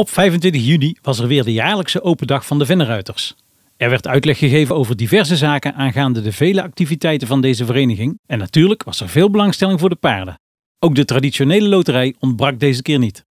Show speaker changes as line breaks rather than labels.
Op 25 juni was er weer de jaarlijkse open dag van de Venneruiters. Er werd uitleg gegeven over diverse zaken aangaande de vele activiteiten van deze vereniging en natuurlijk was er veel belangstelling voor de paarden. Ook de traditionele loterij ontbrak deze keer niet.